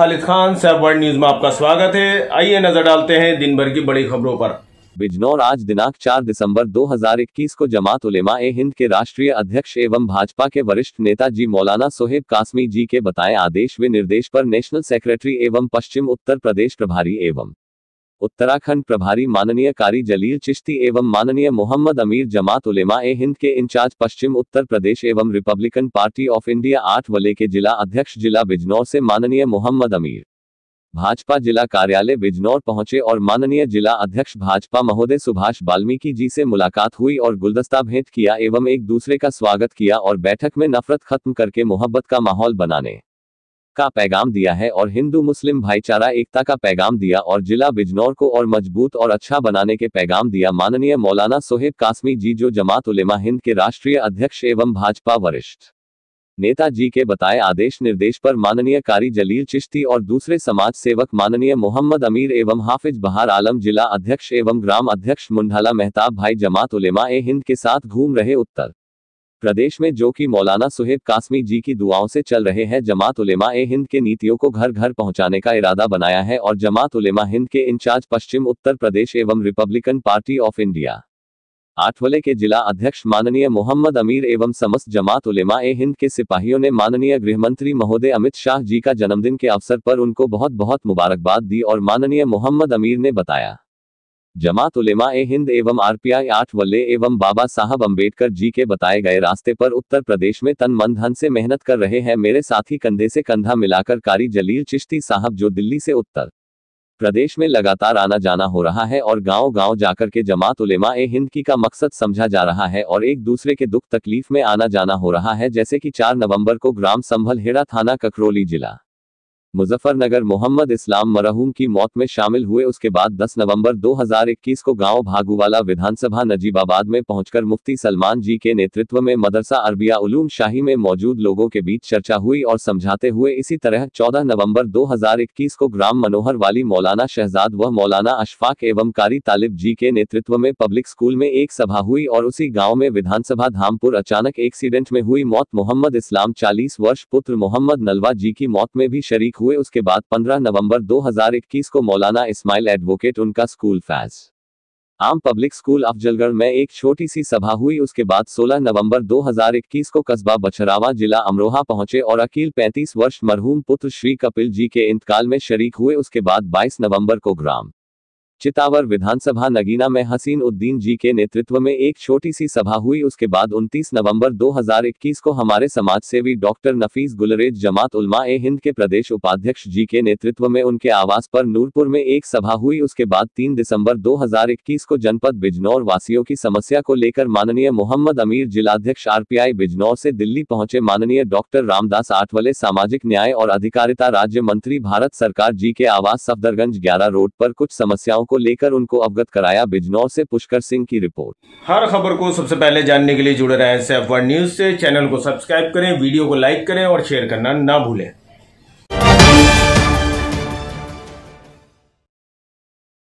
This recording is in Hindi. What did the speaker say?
खालिद खान सैफ वर्ल्ड न्यूज में आपका स्वागत है आइए नजर डालते हैं दिन भर की बड़ी खबरों पर बिजनौर आज दिनांक 4 दिसंबर 2021 को जमात उलेमा ए हिंद के राष्ट्रीय अध्यक्ष एवं भाजपा के वरिष्ठ नेता जी मौलाना सोहेब कासमी जी के बताए आदेश व निर्देश पर नेशनल सेक्रेटरी एवं पश्चिम उत्तर प्रदेश प्रभारी एवं उत्तराखंड प्रभारी माननीय कारी जलील चिश्ती एवं माननीय मोहम्मद अमीर जमात उलेमा ए हिंद के इंचार्ज पश्चिम उत्तर प्रदेश एवं रिपब्लिकन पार्टी ऑफ इंडिया आठ वले के जिला अध्यक्ष जिला बिजनौर से माननीय मोहम्मद अमीर भाजपा जिला कार्यालय बिजनौर पहुंचे और माननीय जिला अध्यक्ष भाजपा महोदय सुभाष बाल्मीकि जी से मुलाकात हुई और गुलदस्ता भेंट किया एवं एक दूसरे का स्वागत किया और बैठक में नफरत खत्म करके मोहब्बत का माहौल बनाने का पैगाम दिया है और हिंदू मुस्लिम भाईचारा एकता का पैगाम दिया और जिला बिजनौर को और मजबूत और अच्छा बनाने के पैगाम दिया माननीय मौलाना सोहेब कासमी जी जो जमात उलेमा हिंद के राष्ट्रीय अध्यक्ष एवं भाजपा वरिष्ठ नेता जी के बताए आदेश निर्देश पर माननीय कारी जलील चिश्ती और दूसरे समाज सेवक माननीय मोहम्मद अमीर एवं हाफिज बहार आलम जिला अध्यक्ष एवं ग्राम अध्यक्ष मुंडाला मेहताब भाई जमात उलेमा ए हिंद के साथ घूम रहे उत्तर प्रदेश में जो कि मौलाना सुहेब कासमी जी की दुआओं से चल रहे हैं जमात उलेमा ए हिंद के नीतियों को घर घर पहुंचाने का इरादा बनाया है और जमात उलेमा हिंद के इंचार्ज पश्चिम उत्तर प्रदेश एवं Republican Party of India Athawale के जिला अध्यक्ष माननीय मोहम्मद अमीर एवं समस्त जमात उलेमा ए हिंद के सिपाहियों ने माननीय गृह मंत्री महोदय अमित शाह जी का जन्मदिन के अवसर पर उनको बहुत बहुत मुबारकबाद दी और माननीय मोहम्मद अमीर ने बताया जमात उलेमा ए हिंद एवं आरपीआई आठ वल्ले एवं बाबा साहब अंबेडकर जी के बताए गए रास्ते पर उत्तर प्रदेश में तन मन धन से मेहनत कर रहे हैं मेरे साथी कंधे से कंधा मिलाकर कारी जलील चिश्ती साहब जो दिल्ली से उत्तर प्रदेश में लगातार आना जाना हो रहा है और गांव गांव जाकर के जमात उलेमा ए हिंद की का मकसद समझा जा रहा है और एक दूसरे के दुख तकलीफ में आना जाना हो रहा है जैसे कि 4 नवंबर को ग्राम संभल हेड़ा थाना ककरोली जिला मुजफ्फरनगर मोहम्मद इस्लाम मरहूम की मौत में शामिल हुए उसके बाद 10 नवंबर 2021 को गांव भागुवाला विधानसभा नजीबाबाद में पहुंचकर मुफ्ती सलमान जी के नेतृत्व में मदरसा अरबिया उलूम शाही में मौजूद लोगों के बीच चर्चा हुई और समझाते हुए इसी तरह 14 नवंबर 2021 को ग्राम मनोहर वाली मौलाना शहजाद व मौलाना अशफाक एवं कारी तालिब जी के नेतृत्व में पब्लिक स्कूल में एक सभा हुई और उसी गाँव में विधानसभा धामपुर अचानक एक्सीडेंट में हुई मौत मोहम्मद इस्लाम चालीस वर्ष पुत्र मोहम्मद नलवा जी की मौत में भी शरीक हुए उसके बाद 15 नवंबर 2021 को मौलाना इस्माइल एडवोकेट उनका school Faiz Aam public school Afzalgarh में एक छोटी सी सभा हुई उसके बाद 16 नवंबर 2021 को कस्बा बछरावा जिला अमरोहा पहुंचे और अकील 35 वर्ष मरहूम पुत्र श्री कपिल जी के इंतकाल में शरीक हुए उसके बाद 22 नवंबर को ग्राम चितावर विधानसभा नगीना में हसीन उद्दीन जी के नेतृत्व में एक छोटी सी सभा हुई उसके बाद 29 नवंबर 2021 को हमारे समाज सेवी डॉक्टर नफीस गुलरेज जमात उलमा ए हिंद के प्रदेश उपाध्यक्ष जी के नेतृत्व में उनके आवास पर नूरपुर में एक सभा हुई उसके बाद 3 दिसंबर 2021 को जनपद बिजनौर वासियों की समस्या को लेकर माननीय मोहम्मद अमीर जिलाध्यक्ष आरपीआई बिजनौर से दिल्ली पहुंचे माननीय डॉक्टर रामदास आठवले सामाजिक न्याय और अधिकारिता राज्य मंत्री भारत सरकार जी के आवास सफदरगंज ग्यारह रोड पर कुछ समस्याओं को लेकर उनको अवगत कराया बिजनौर से पुष्कर सिंह की रिपोर्ट हर खबर को सबसे पहले जानने के लिए जुड़े रहे न्यूज से चैनल को सब्सक्राइब करें वीडियो को लाइक करें और शेयर करना ना भूलें